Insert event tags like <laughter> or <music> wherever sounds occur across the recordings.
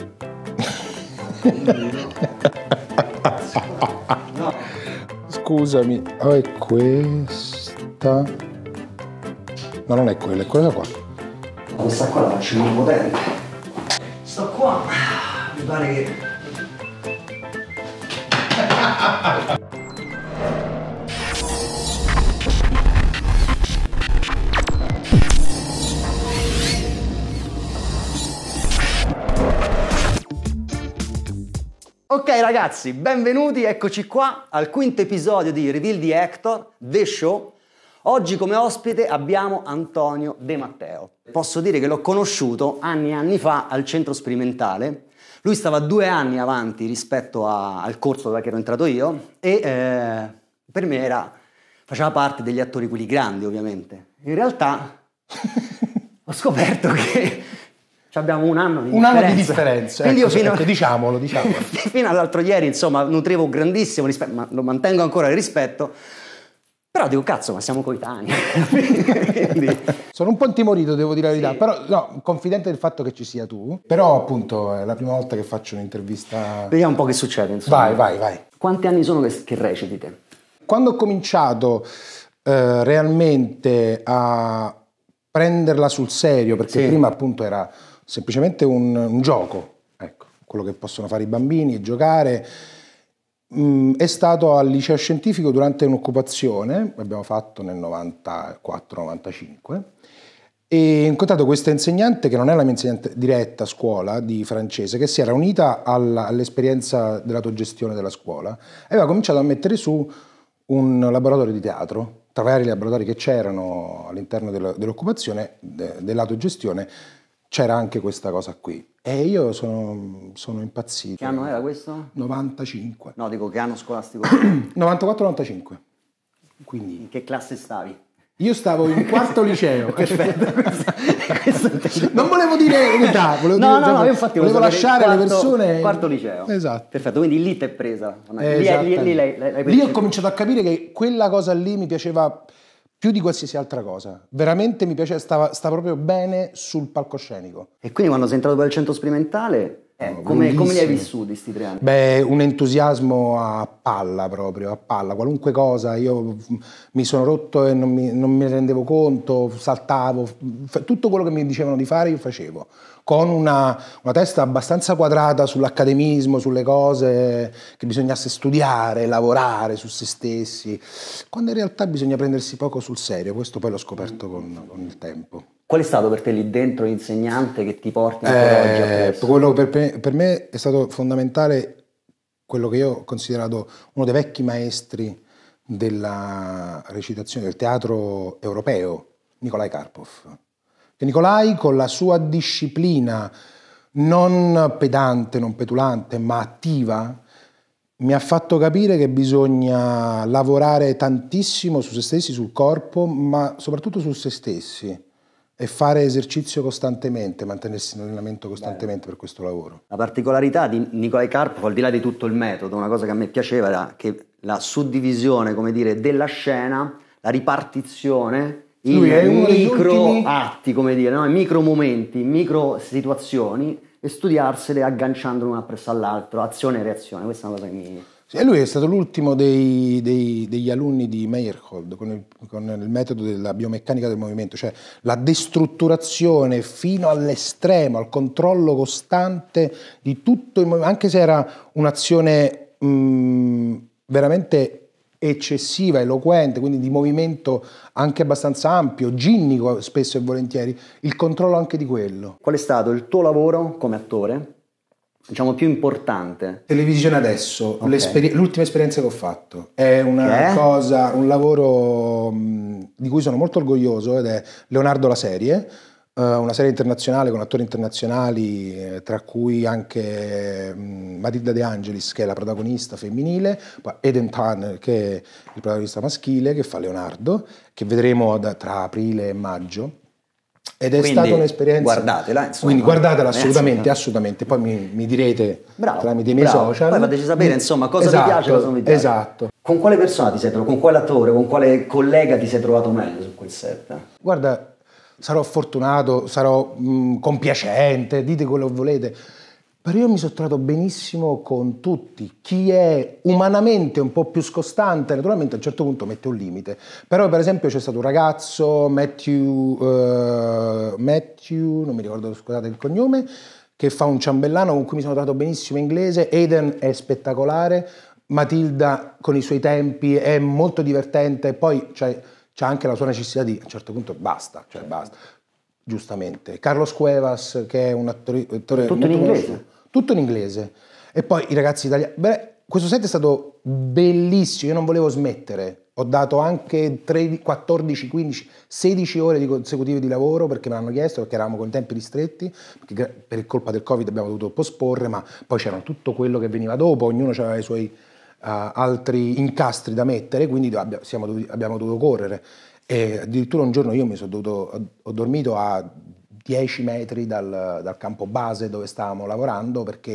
<laughs> Scusami, oh, è questa. No, non è quella, è quella qua. Questa qua la faccio in un potente. Sto qua, mi pare che Ragazzi, benvenuti, eccoci qua al quinto episodio di Reveal di Hector, The Show. Oggi come ospite abbiamo Antonio De Matteo. Posso dire che l'ho conosciuto anni e anni fa al centro sperimentale. Lui stava due anni avanti rispetto a, al corso da che ero entrato io e eh, per me era, faceva parte degli attori quelli grandi ovviamente. In realtà <laughs> ho scoperto che abbiamo un anno di un differenza. Un anno di differenza, Quindi ecco, io fino, ecco, diciamolo, <laughs> diciamolo. fino all'altro ieri, insomma, nutrivo un grandissimo rispetto, ma lo mantengo ancora il rispetto, però dico, cazzo, ma siamo coetanei. <laughs> Quindi... Sono un po' intimorito, devo dire la verità, sì. però no, confidente del fatto che ci sia tu. Però appunto è la prima volta che faccio un'intervista... Vediamo un po' che succede, insomma. Vai, vai, vai. Quanti anni sono che, che reciti te? Quando ho cominciato eh, realmente a prenderla sul serio, perché sì. prima appunto era semplicemente un, un gioco, ecco, quello che possono fare i bambini giocare. Mm, è stato al liceo scientifico durante un'occupazione, l'abbiamo fatto nel 94-95, e ho incontrato questa insegnante che non è la mia insegnante diretta a scuola di francese, che si era unita alla, all'esperienza dell'autogestione della scuola, e aveva cominciato a mettere su un laboratorio di teatro, tra i vari laboratori che c'erano all'interno dell'occupazione, dell'autogestione, c'era anche questa cosa qui. E io sono, sono impazzito. Che anno era questo? 95. No, dico che anno scolastico? 94-95. Quindi... In che classe stavi? Io stavo in quarto liceo. Perfetto. non volevo dire l'età, volevo, no, dire, no, no, infatti volevo lasciare quarto, le persone. Quarto liceo. Esatto. Perfetto, quindi lì ti è presa. Lì, lì, lì, lì, lì ho cominciato a capire che quella cosa lì mi piaceva più di qualsiasi altra cosa. Veramente mi piace, sta, stava proprio bene sul palcoscenico. E quindi quando sei entrato per il centro sperimentale, eh, come, come, li hai vissuti questi tre anni? Beh, un entusiasmo a palla proprio, a palla, qualunque cosa, io mi sono rotto e non mi, non mi rendevo conto, saltavo, tutto quello che mi dicevano di fare io facevo con una, una, testa abbastanza quadrata sull'accademismo, sulle cose che bisognasse studiare, lavorare su se stessi, quando in realtà bisogna prendersi poco sul serio, questo poi l'ho scoperto con, con il tempo. Qual è stato per te lì dentro l'insegnante che ti porta ancora eh, Quello per, per me è stato fondamentale quello che io ho considerato uno dei vecchi maestri della recitazione del teatro europeo, Nikolai Karpov De Nicolai con la sua disciplina non pedante, non petulante, ma attiva, mi ha fatto capire che bisogna lavorare tantissimo su se stessi, sul corpo, ma soprattutto su se stessi e fare esercizio costantemente, mantenersi in allenamento costantemente Bene. per questo lavoro. La particolarità di Nicolai Carpo, al di là di tutto il metodo, una cosa che a me piaceva era che la suddivisione, come dire, della scena, la ripartizione in micro ultimi... atti, come dire, no? micro momenti, micro situazioni e studiarsele agganciando l'una presso all'altra, azione e reazione. Questa è una cosa che mi... Sì, e lui è stato l'ultimo dei, dei, degli alunni di Meyerhold con il, con il, metodo della biomeccanica del movimento, cioè la destrutturazione fino all'estremo, al controllo costante di tutto il movimento, anche se era un'azione mh, veramente eccessiva, eloquente, quindi di movimento anche abbastanza ampio, ginnico spesso e volentieri, il controllo anche di quello. Qual è stato il tuo lavoro come attore? Diciamo più importante. Televisione adesso, okay. l'esperi- l'ultima esperienza che ho fatto è una che cosa, un lavoro mh, mm, di cui sono molto orgoglioso ed è Leonardo la serie eh, una serie internazionale con attori internazionali, eh, tra cui anche mm, Matilda De Angelis, che è la protagonista femminile, poi Eden Tan, che è il protagonista maschile, che fa Leonardo, che vedremo da, tra aprile e maggio. Ed è quindi, stata un'esperienza. Guardatela, insomma. Quindi guardatela eh, assolutamente, assolutamente. Poi mi, mi direte bravo, tramite i miei bravo. social. Poi fateci sapere, insomma, cosa esatto, ti piace, cosa non vi piace. Esatto. Con quale persona ti sei trovato? Con quale attore, con quale collega ti sei trovato meglio su quel set? Guarda, sarò fortunato, sarò mh, mm, compiacente, dite quello che volete. Però io mi sono trovato benissimo con tutti. Chi è umanamente un po' più scostante, naturalmente a un certo punto mette un limite. Però per esempio c'è stato un ragazzo, Matthew, uh, Matthew non mi ricordo, scusate il cognome, che fa un ciambellano con cui mi sono trovato benissimo in inglese. Aiden è spettacolare, Matilda con i suoi tempi è molto divertente. Poi, cioè, c'è anche la sua necessità di, a un certo punto, basta, cioè basta. Giustamente. Carlos Cuevas, che è un attore... attore tutto in inglese? Conosciuto. Tutto in inglese. E poi i ragazzi italiani... Beh, questo set è stato bellissimo, io non volevo smettere. Ho dato anche 3, 14, 15, 16 ore di consecutive di lavoro perché me l'hanno chiesto, perché eravamo con i tempi ristretti, perché per colpa del Covid abbiamo dovuto posporre, ma poi c'era tutto quello che veniva dopo, ognuno aveva i suoi eh, altri incastri da mettere, quindi dovuti, abbiamo dovuto correre. E addirittura un giorno io mi sono dovuto, ho dormito a 10 metri dal, dal campo base dove stavamo lavorando perché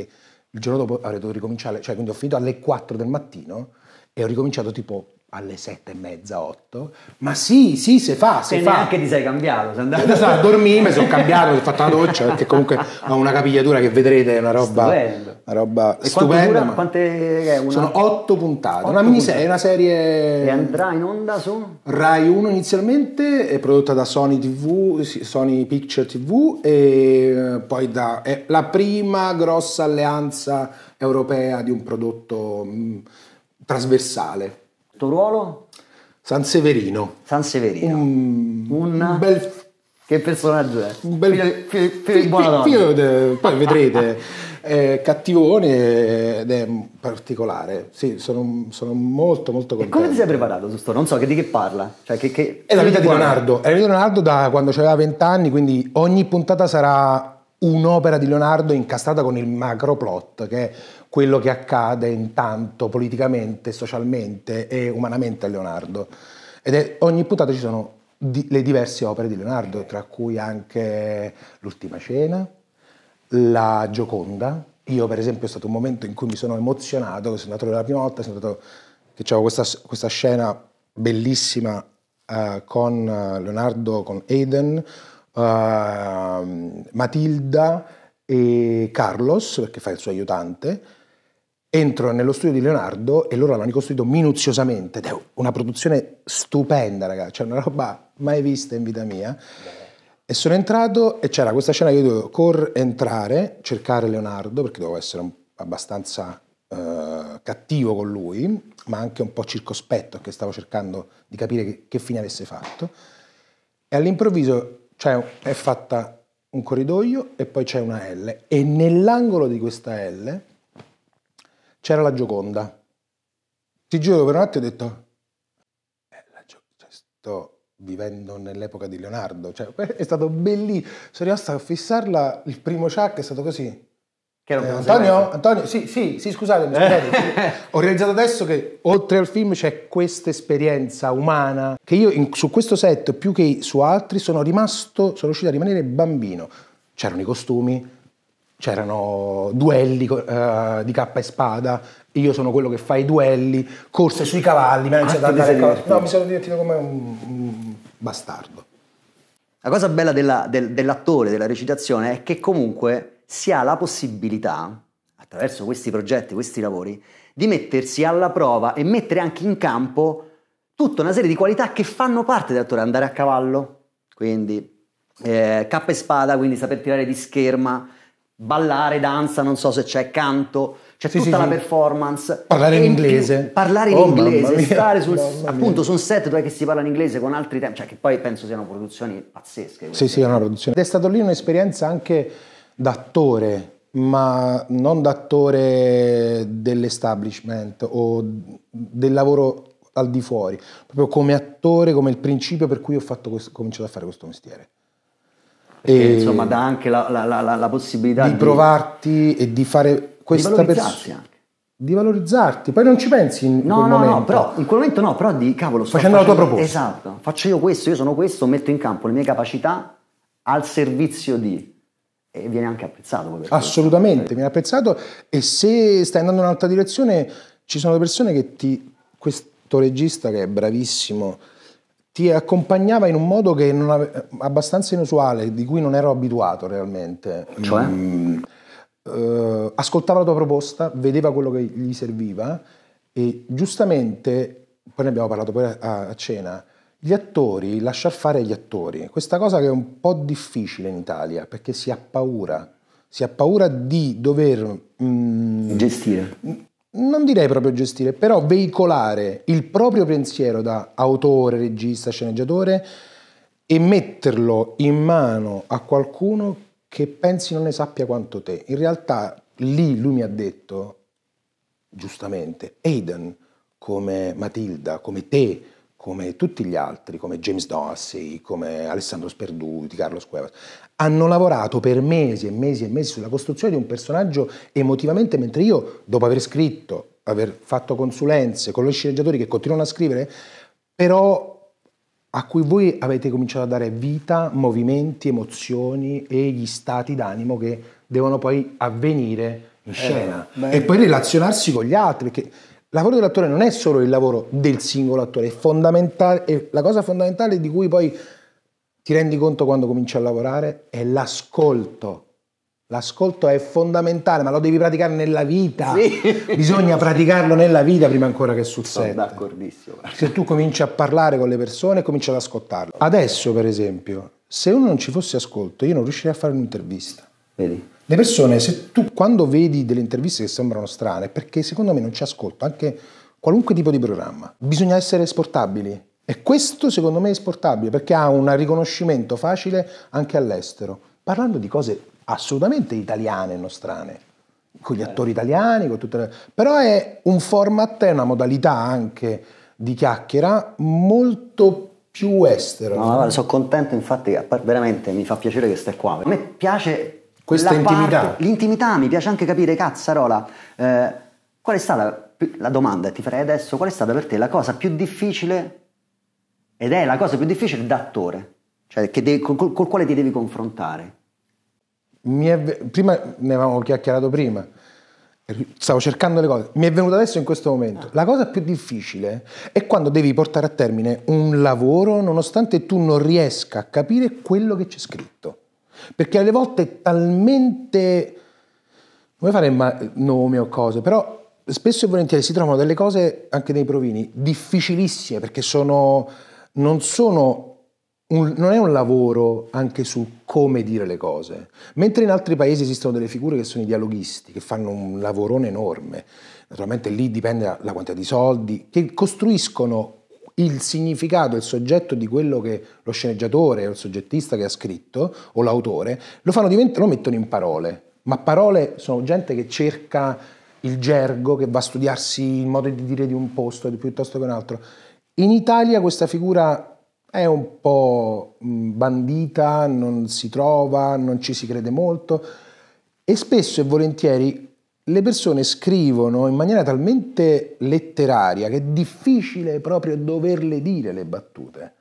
il giorno dopo avrei dovuto ricominciare, cioè quindi ho finito alle 4 del mattino e ho ricominciato tipo alle sette e mezza, otto, ma sì, sì, se fa, se e fa. neanche ti sei cambiato, sei andato esatto, a dormire, mi sono cambiato, ho fatto la doccia, perché comunque ho una capigliatura che vedrete, è una roba, una roba e stupenda. Dura, quante, una... Sono otto puntate, otto una miniserie, una serie... E andrà in onda su? Rai 1 inizialmente, è prodotta da Sony TV, Sony Picture TV, e eh, poi da... è la prima grossa alleanza europea di un prodotto mh, mm, trasversale tuo ruolo? San Severino. San Severino. Un, un bel... Che personaggio è? Un bel... Figlio, figlio, figlio, figlio de... Poi vedrete. <laughs> è cattivone ed è particolare. Sì, sono, sono molto molto contento. E come ti sei preparato su sto? Non so, che di che parla? Cioè, che, che... È la vita di Leonardo. È la vita di Leonardo da quando aveva 20 anni, quindi ogni puntata sarà un'opera di Leonardo incastrata con il macro plot, che è quello che accade intanto politicamente, socialmente e umanamente a Leonardo. Ed è, ogni puntata ci sono di, le diverse opere di Leonardo, tra cui anche L'ultima cena, La Gioconda. Io per esempio è stato un momento in cui mi sono emozionato, sono andato la prima volta, sono andato, che c'era questa, questa scena bellissima uh, con Leonardo, con Aiden, uh, ehm, Matilda e Carlos, perché fa il suo aiutante, entro nello studio di Leonardo e loro l'hanno ricostruito minuziosamente ed è una produzione stupenda, ragazzi, cioè una roba mai vista in vita mia. E sono entrato e c'era questa scena che io dovevo cor entrare, cercare Leonardo, perché dovevo essere abbastanza eh, cattivo con lui, ma anche un po' circospetto, che stavo cercando di capire che, che fine avesse fatto. E all'improvviso cioè, è fatta un corridoio e poi c'è una L e nell'angolo di questa L c'era la Gioconda. Ti giuro, per un attimo ho detto, eh, cioè, sto vivendo nell'epoca di Leonardo, cioè, è stato bellissimo, sono rimasto a fissarla, il primo ciak è stato così. Eh, Antonio, Antonio, sì, sì, sì scusatemi, scusate, <laughs> ho realizzato adesso che oltre al film c'è questa esperienza umana che io in, su questo set più che su altri sono rimasto, sono riuscito a rimanere bambino. C'erano i costumi, c'erano duelli uh, di cappa e spada, io sono quello che fa i duelli, corse sui cavalli, mi iniziato a No, mi sono divertito come un, un bastardo. La cosa bella della, del, dell'attore, della recitazione, è che comunque si ha la possibilità, attraverso questi progetti, questi lavori, di mettersi alla prova e mettere anche in campo tutta una serie di qualità che fanno parte dell'attore, andare a cavallo, quindi eh, cappa e spada, quindi saper tirare di scherma, ballare, danza, non so se c'è canto, c'è sì, tutta sì, la performance. Parlare in inglese. Più, parlare in oh, inglese, stare sul, appunto su un set dove si parla in inglese con altri tempi, cioè che poi penso siano produzioni pazzesche. Sì, sì, è una produzione. Ed è stata lì un'esperienza anche d'attore, ma non d'attore dell'establishment o del lavoro al di fuori, proprio come attore, come il principio per cui ho, questo, ho cominciato a fare questo mestiere. Perché, e insomma dà anche la, la, la, la possibilità di, di, provarti e di fare questa persona di valorizzarti, poi non ci pensi in no, quel no, momento. No, però in quel momento no, però di cavolo, sto facendo, facendo la tua proposta. Esatto, faccio io questo, io sono questo, metto in campo le mie capacità al servizio di e viene anche apprezzato. Assolutamente, eh. viene apprezzato e se stai andando in un'altra direzione ci sono le persone che ti questo regista che è bravissimo ti accompagnava in un modo che non ave- abbastanza inusuale, di cui non ero abituato realmente. Cioè? Mm, eh, ascoltava la tua proposta, vedeva quello che gli serviva e giustamente, poi ne abbiamo parlato poi a, a cena, gli attori, lasciar fare gli attori, questa cosa che è un po' difficile in Italia perché si ha paura, si ha paura di dover... Mm, Gestire non direi proprio gestire, però veicolare il proprio pensiero da autore, regista, sceneggiatore e metterlo in mano a qualcuno che pensi non ne sappia quanto te. In realtà lì lui mi ha detto, giustamente, Aiden, come Matilda, come te, come tutti gli altri, come James Dorsey, come Alessandro Sperduti, Carlo Cuevas, hanno lavorato per mesi e mesi e mesi sulla costruzione di un personaggio emotivamente, mentre io, dopo aver scritto, aver fatto consulenze con gli sceneggiatori che continuano a scrivere, però a cui voi avete cominciato a dare vita, movimenti, emozioni e gli stati d'animo che devono poi avvenire in eh, scena eh, e poi relazionarsi con gli altri, perché lavoro dell'attore non è solo il lavoro del singolo attore, è fondamentale, è la cosa fondamentale di cui poi ti rendi conto quando cominci a lavorare è l'ascolto. L'ascolto è fondamentale, ma lo devi praticare nella vita. Sì. <laughs> Bisogna praticarlo nella vita prima ancora che sul set. Sono d'accordissimo. Se tu cominci a parlare con le persone, cominci ad ascoltarlo. Adesso, per esempio, se uno non ci fosse ascolto, io non riuscirei a fare un'intervista. Vedi? Le persone, se tu quando vedi delle interviste che sembrano strane, perché secondo me non ci ascolta, anche qualunque tipo di programma, bisogna essere esportabili. E questo secondo me è esportabile perché ha un riconoscimento facile anche all'estero, parlando di cose assolutamente italiane e non strane, con gli eh. attori italiani, con tutte le... però è un format, è una modalità anche di chiacchiera molto più estero. no, sono contento infatti, veramente mi fa piacere che stai qua. A me piace questa intimità. Parte, l'intimità, mi piace anche capire, cazzarola, eh, qual è stata, la domanda ti farei adesso, qual è stata per te la cosa più difficile, ed è la cosa più difficile da attore, cioè de- col, col, quale ti devi confrontare? È, prima ne avevamo chiacchierato prima, stavo cercando le cose, mi è venuta adesso in questo momento. La cosa più difficile è quando devi portare a termine un lavoro nonostante tu non riesca a capire quello che c'è scritto. Perché alle volte è talmente... Non fare ma- nomi o cose, però spesso e volentieri si trovano delle cose anche nei provini difficilissime perché sono, non sono un, non è un lavoro anche su come dire le cose, mentre in altri paesi esistono delle figure che sono i dialoghisti, che fanno un lavorone enorme, naturalmente lì dipende dalla quantità di soldi, che costruiscono il significato, il soggetto di quello che lo sceneggiatore o il soggettista che ha scritto o l'autore lo, fanno diventare, lo mettono in parole. Ma parole sono gente che cerca il gergo, che va a studiarsi il modo di dire di un posto piuttosto che un altro. In Italia questa figura è un po' bandita, non si trova, non ci si crede molto e spesso e volentieri le persone scrivono in maniera talmente letteraria che è difficile proprio doverle dire le battute.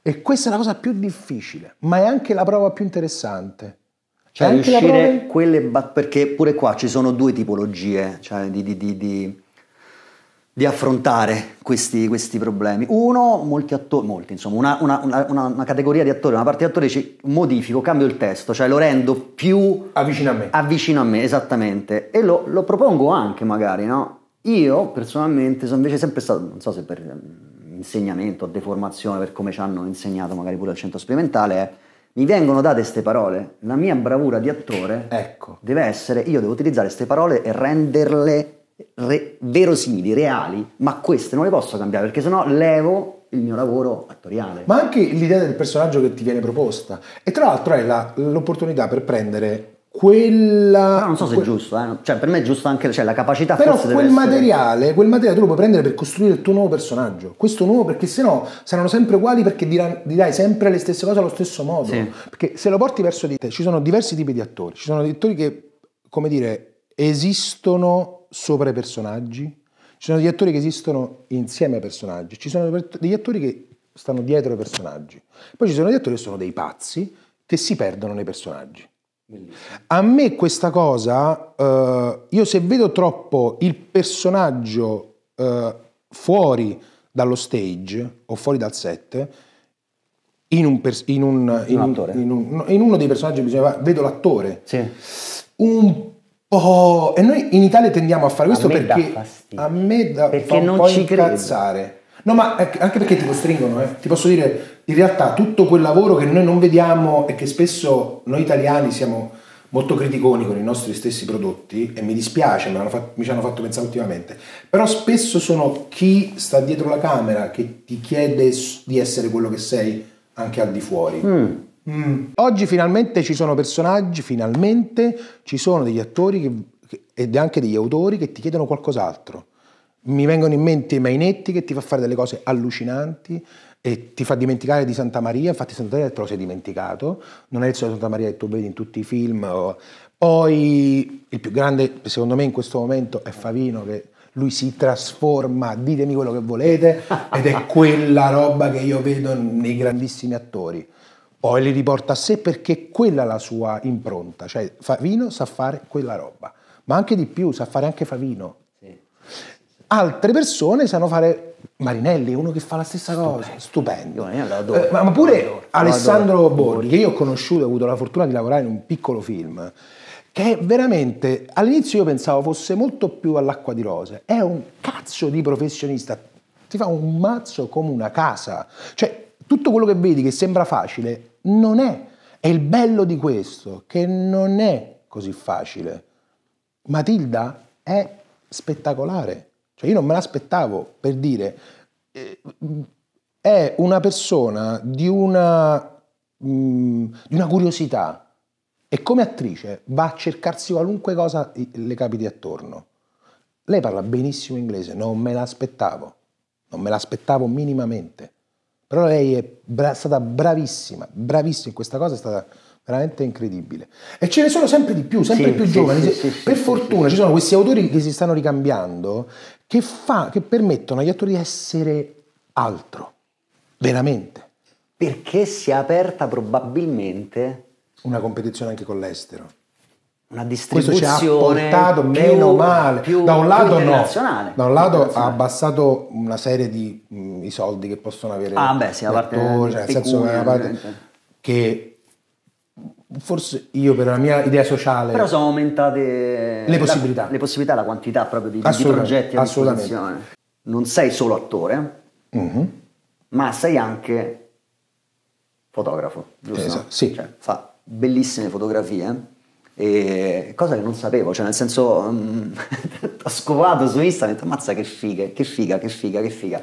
E questa è la cosa più difficile, ma è anche la prova più interessante. Cioè, riuscire prova... quelle battute, perché pure qua ci sono due tipologie cioè, di, di, di, di di affrontare questi, questi problemi. Uno, molti attori, molti, insomma, una, una, una, una, categoria di attori, una parte di attori dice modifico, cambio il testo, cioè lo rendo più avvicino a me. Avvicino a me, esattamente. E lo, lo propongo anche magari, no? Io personalmente sono invece sempre stato, non so se per mm, insegnamento deformazione, per come ci hanno insegnato magari pure al centro sperimentale, è eh, mi vengono date queste parole, la mia bravura di attore ecco. deve essere, io devo utilizzare queste parole e renderle re- verosimili, reali, ma queste non le posso cambiare perché sennò levo il mio lavoro attoriale. Ma anche l'idea del personaggio che ti viene proposta. E tra l'altro è la, l'opportunità per prendere quella... Però non so se que... è giusto, eh. cioè per me è giusto anche cioè, la capacità... Però quel materiale, essere... quel materiale tu lo puoi prendere per costruire il tuo nuovo personaggio. Questo nuovo perché sennò saranno sempre uguali perché dirai sempre le stesse cose allo stesso modo. Sì. Perché se lo porti verso di te ci sono diversi tipi di attori. Ci sono attori che, come dire, esistono sopra i personaggi, ci sono degli attori che esistono insieme ai personaggi, ci sono degli attori che stanno dietro ai personaggi, poi ci sono degli attori che sono dei pazzi che si perdono nei personaggi. Bellissimo. A me questa cosa, eh, io se vedo troppo il personaggio eh, fuori dallo stage o fuori dal set, in, un pers- in, un, in, un in, uno dei personaggi bisogna, vedo l'attore. Sì. Un Oh, e noi in Italia tendiamo a fare questo a perché a me da perché non po' ci incazzare. Credo. No, ma ecco, anche perché ti costringono, eh. ti posso dire, in realtà tutto quel lavoro che noi non vediamo e che spesso noi italiani siamo molto criticoni con i nostri stessi prodotti, e mi dispiace, mi, fatto, mi ci hanno fatto pensare ultimamente, però spesso sono chi sta dietro la camera che ti chiede di essere quello che sei anche al di fuori. Mm. Mm. Oggi finalmente ci sono personaggi, finalmente ci sono degli attori che, ed anche degli autori che ti chiedono qualcos'altro. Mi vengono in mente Mainetti che ti fa fare delle cose allucinanti e ti fa dimenticare di Santa Maria, infatti Santa Maria te lo sei dimenticato, non è il solo Santa Maria che tu vedi in tutti i film. O... Poi il più grande secondo me in questo momento è Favino che lui si trasforma, ditemi quello che volete, ed è quella roba che io vedo nei grandissimi attori. Poi li riporta a sé perché quella è la sua impronta, cioè Favino sa fare quella roba, ma anche di più, sa fare anche Favino. Sì. Altre persone sanno fare Marinelli, uno che fa la stessa cosa, stupendo. stupendo. Eh, ma, pure adoro. Alessandro Borghi, che io ho conosciuto, ho avuto la fortuna di lavorare in un piccolo film, che veramente all'inizio io pensavo fosse molto più all'acqua di rose, è un cazzo di professionista, ti fa un mazzo come una casa, cioè tutto quello che vedi che sembra facile non è. E il bello di questo, che non è così facile. Matilda è spettacolare. Cioè io non me l'aspettavo, per dire, eh, è una persona di una, mm, di una curiosità e come attrice va a cercarsi qualunque cosa le capiti attorno. Lei parla benissimo inglese, non me l'aspettavo, non me l'aspettavo minimamente. Però lei è bra- stata bravissima, bravissima in questa cosa, è stata veramente incredibile. E ce ne sono sempre di più, sempre sì, più sì, giovani. Sì, per fortuna ci sono questi autori che si stanno ricambiando, che, fa, che permettono agli attori di essere altro, veramente. Perché si è aperta probabilmente una competizione anche con l'estero una distribuzione Questo ci ha portato meno male. Più, da un lato no, da un lato ha abbassato una serie di mh, mm, soldi che possono avere ah, beh, sì, la parte attori, cioè, nel senso che, parte che forse io per la mia idea sociale però sono aumentate le possibilità, la, le possibilità, la quantità proprio di, di progetti a disposizione. Non sei solo attore, uh-huh. ma sei anche fotografo, giusto? Esatto, sì. Cioè, fa bellissime fotografie e cosa che non sapevo, cioè nel senso mm, <laughs> ho scovato su Instagram e ho detto mazza che figa, che figa, che figa, che figa.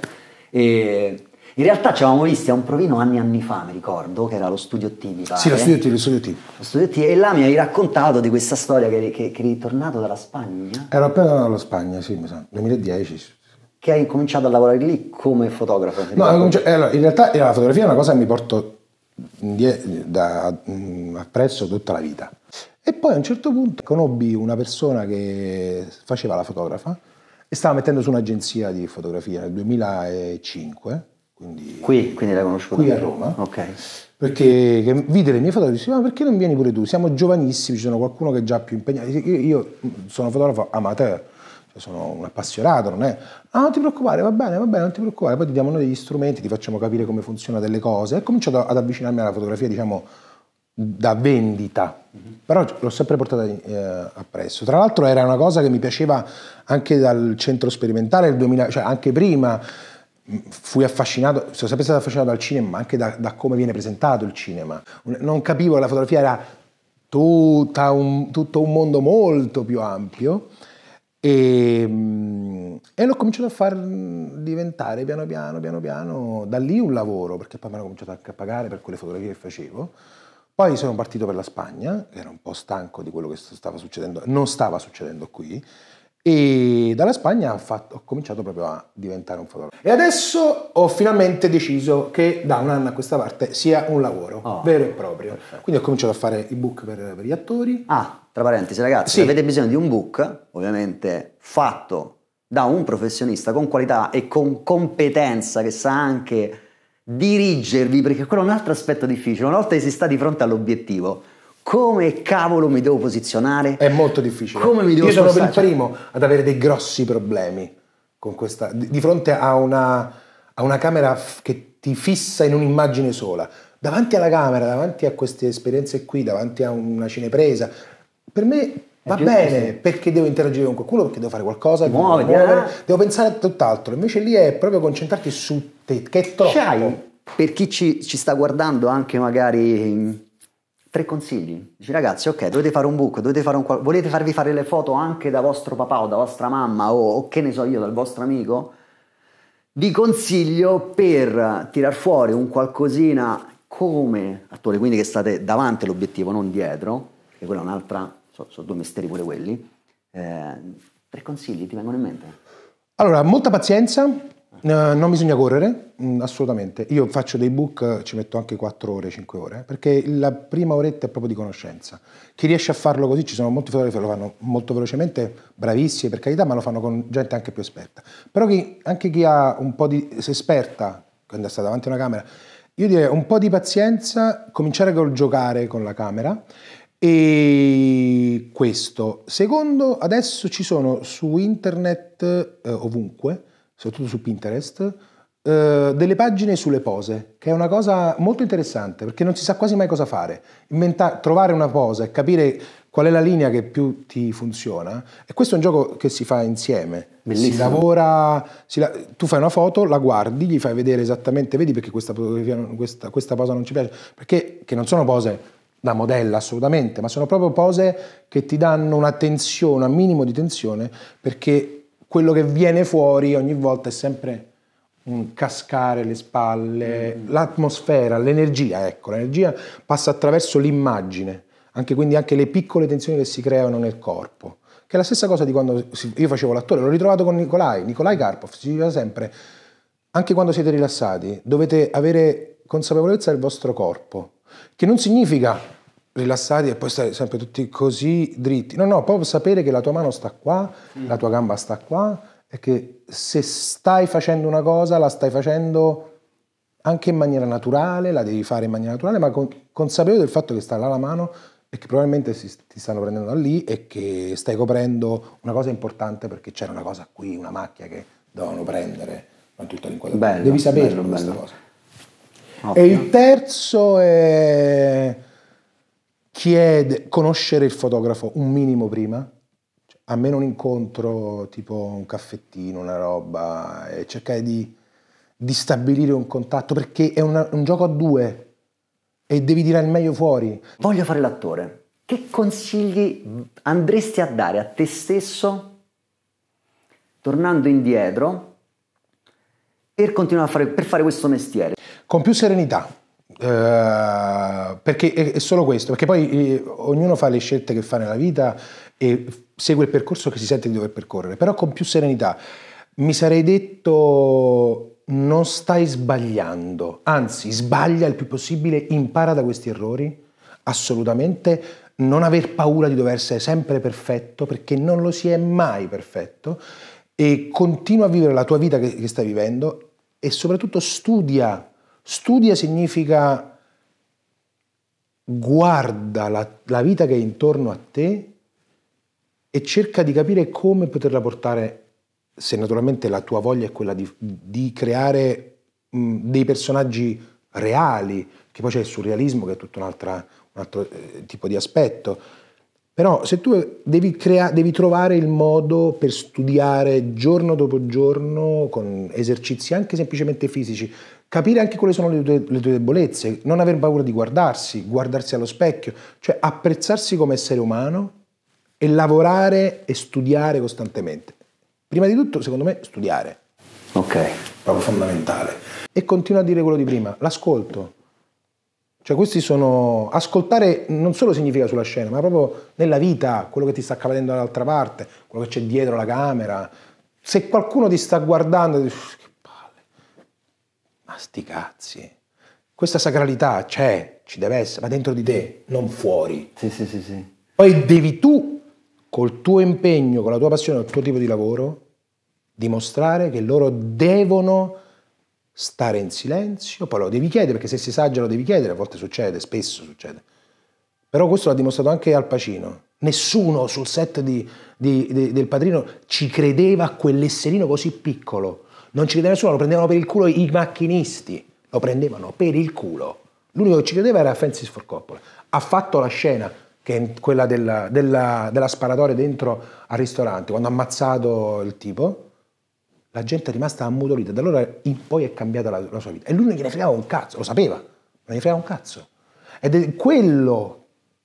E in realtà ci avevamo visti a un provino anni e anni fa, mi ricordo, che era lo studio T, mi pare. Sì, lo studio T, lo studio T. Lo studio T e là mi hai raccontato di questa storia che, che, che eri tornato dalla Spagna. Ero appena dalla Spagna, sì, mi sa, 2010. Che hai cominciato a lavorare lì come fotografo? No, eh, in realtà la fotografia è una cosa che mi porto die- da, mh, mm, appresso tutta la vita e poi a un certo punto conobbi una persona che faceva la fotografa e stava mettendo su un'agenzia di fotografia nel 2005. Quindi, qui, quindi l'hai conosciuta? Qui a Roma. Ok. Perché vide le mie foto e disse, ma perché non vieni pure tu? Siamo giovanissimi, ci sono qualcuno che è già più impegnato. Io, sono fotografo amateur, cioè sono un appassionato, non è... Ah, non ti preoccupare, va bene, va bene, non ti preoccupare. Poi ti diamo noi degli strumenti, ti facciamo capire come funzionano delle cose. E ho cominciato ad avvicinarmi alla fotografia, diciamo, da vendita, però l'ho sempre portata eh, appresso. Tra l'altro era una cosa che mi piaceva anche dal centro sperimentale, 2000, cioè anche prima mm, fui affascinato, sono sempre stato affascinato dal cinema, ma anche da, da, come viene presentato il cinema. Non capivo che la fotografia era un, tutto un mondo molto più ampio e, mm, e l'ho cominciato a far mm, diventare piano piano, piano piano, da lì un lavoro, perché poi mi hanno cominciato anche a pagare per quelle fotografie che facevo poi sono partito per la Spagna, ero un po' stanco di quello che stava succedendo, non stava succedendo qui, e dalla Spagna ho, fatto, ho cominciato proprio a diventare un fotografo. E adesso ho finalmente deciso che da un anno a questa parte sia un lavoro oh, vero e proprio. Perfetto. Quindi ho cominciato a fare i book per, per gli attori. Ah, tra parentesi ragazzi, sì. se avete bisogno di un book, ovviamente fatto da un professionista con qualità e con competenza che sa anche dirigervi, perché quello è un altro aspetto difficile, una volta che si sta di fronte all'obiettivo, come cavolo mi devo posizionare? È molto difficile. Come mi devo Io sono il primo ad avere dei grossi problemi con questa, di fronte a una, a una camera che ti fissa in un'immagine sola. Davanti alla camera, davanti a queste esperienze qui, davanti a una cinepresa, per me va bene così. perché devo interagire con qualcuno, perché devo fare qualcosa, Muovi, devo, muovere, eh. devo pensare a tutt'altro. Invece lì è proprio concentrarti su Te, che è troppo. C'hai, per chi ci, ci sta guardando anche magari mm, tre consigli. Dici ragazzi, ok, dovete fare un book, dovete fare un qual- volete farvi fare le foto anche da vostro papà o da vostra mamma o, o che ne so io, dal vostro amico? Vi consiglio per tirar fuori un qualcosina come attore, quindi che state davanti all'obiettivo, non dietro, che quella è un'altra, sono so due misteri pure quelli. Eh, tre consigli ti vengono in mente? Allora, molta pazienza, eh, non bisogna correre, mm, assolutamente. Io faccio dei book, ci metto anche 4 ore, 5 ore, perché la prima oretta è proprio di conoscenza. Chi riesce a farlo così, ci sono molti fotografi che lo fanno molto velocemente, bravissimi per carità, ma lo fanno con gente anche più esperta. Però chi, anche chi ha un po' di... se esperta, quando è stata davanti a una camera, io direi un po' di pazienza, cominciare col giocare con la camera, e questo. Secondo, adesso ci sono su internet eh, ovunque soprattutto su Pinterest, eh, delle pagine sulle pose, che è una cosa molto interessante perché non si sa quasi mai cosa fare. Inventa- trovare una posa e capire qual è la linea che più ti funziona. E questo è un gioco che si fa insieme. Bellissimo. Si lavora, si la- tu fai una foto, la guardi, gli fai vedere esattamente, vedi perché questa, questa, questa posa non ci piace, perché non sono pose da modella assolutamente, ma sono proprio pose che ti danno una tensione, un minimo di tensione, perché quello che viene fuori ogni volta è sempre un cascare le spalle, mm. l'atmosfera, l'energia, ecco, l'energia passa attraverso l'immagine, anche, quindi anche le piccole tensioni che si creano nel corpo. Che è la stessa cosa di quando io facevo l'attore, l'ho ritrovato con Nicolai, Nicolai Karpov, si diceva sempre, anche quando siete rilassati, dovete avere consapevolezza del vostro corpo, che non significa rilassati e poi stare sempre tutti così dritti. No, no, proprio sapere che la tua mano sta qua, mm. la tua gamba sta qua e che se stai facendo una cosa la stai facendo anche in maniera naturale, la devi fare in maniera naturale, ma con, consapevole del fatto che sta là la mano e che probabilmente si, ti stanno prendendo da lì e che stai coprendo una cosa importante perché c'era una cosa qui, una macchia che dovevano prendere ma tutta l'inquadratura. Devi saperlo bello, questa bello. cosa. Ovvio. E il terzo è chiede conoscere il fotografo un minimo prima, cioè, a meno un incontro tipo un caffettino, una roba, e cercare di, di stabilire un contatto, perché è una, un gioco a due e devi tirare il meglio fuori. Voglio fare l'attore. Che consigli andresti a dare a te stesso tornando indietro per continuare a fare, per fare questo mestiere? Con più serenità, eh, perché è, è, solo questo, perché poi eh, ognuno fa le scelte che fa nella vita e segue il percorso che si sente di dover percorrere, però con più serenità. Mi sarei detto non stai sbagliando, anzi sbaglia il più possibile, impara da questi errori, assolutamente, non aver paura di dover essere sempre perfetto, perché non lo si è mai perfetto, e continua a vivere la tua vita che, che stai vivendo e soprattutto studia Studia significa guarda la, la vita che è intorno a te e cerca di capire come poterla portare, se naturalmente la tua voglia è quella di, di creare mh, dei personaggi reali, che poi c'è il surrealismo che è tutto un, un altro eh, tipo di aspetto, però se tu devi, crea- devi trovare il modo per studiare giorno dopo giorno con esercizi anche semplicemente fisici, capire anche quali sono le tue, le tue, debolezze, non aver paura di guardarsi, guardarsi allo specchio, cioè apprezzarsi come essere umano e lavorare e studiare costantemente. Prima di tutto, secondo me, studiare. Ok. Proprio fondamentale. E continuo a dire quello di prima, l'ascolto. Cioè questi sono... Ascoltare non solo significa sulla scena, ma proprio nella vita, quello che ti sta accadendo dall'altra parte, quello che c'è dietro la camera. Se qualcuno ti sta guardando, dici, che palle, ma sti cazzi. Questa sacralità c'è, ci deve essere, ma dentro di te, non fuori. Sì, sì, sì, sì. Poi devi tu, col tuo impegno, con la tua passione, col tuo tipo di lavoro, dimostrare che loro devono stare in silenzio, poi lo devi chiedere, perché se si saggia lo devi chiedere, a volte succede, spesso succede. Però questo l'ha dimostrato anche Al Pacino. Nessuno sul set di, di, di, del padrino ci credeva a quell'esserino così piccolo. Non ci credeva nessuno, lo prendevano per il culo i macchinisti. Lo prendevano per il culo. L'unico che ci credeva era Francis Ford Coppola. Ha fatto la scena, che è quella della, della, della sparatoria dentro al ristorante, quando ha ammazzato il tipo la gente è rimasta ammutolita, da allora in poi è cambiata la, la sua vita. E lui non gliene fregava un cazzo, lo sapeva, non gliene fregava un cazzo. Ed è quello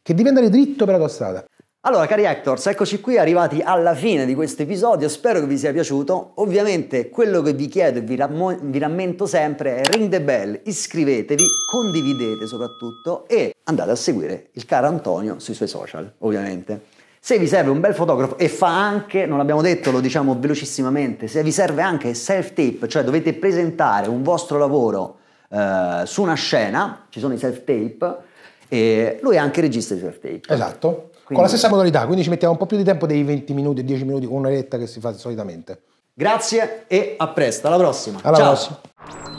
che devi andare dritto per la tua strada. Allora, cari actors, eccoci qui arrivati alla fine di questo episodio, spero che vi sia piaciuto. Ovviamente quello che vi chiedo e vi, rammo- vi rammento sempre è ring the bell, iscrivetevi, condividete soprattutto e andate a seguire il caro Antonio sui suoi social, ovviamente. Se vi serve un bel fotografo e fa anche, non l'abbiamo detto, lo diciamo velocissimamente, se vi serve anche self-tape, cioè dovete presentare un vostro lavoro eh, su una scena, ci sono i self-tape, e lui è anche regista di self-tape. Esatto, quindi, con la stessa modalità, quindi ci mettiamo un po' più di tempo dei 20 minuti, 10 minuti, un'oretta che si fa solitamente. Grazie e a presto, alla prossima. Alla Ciao. prossima.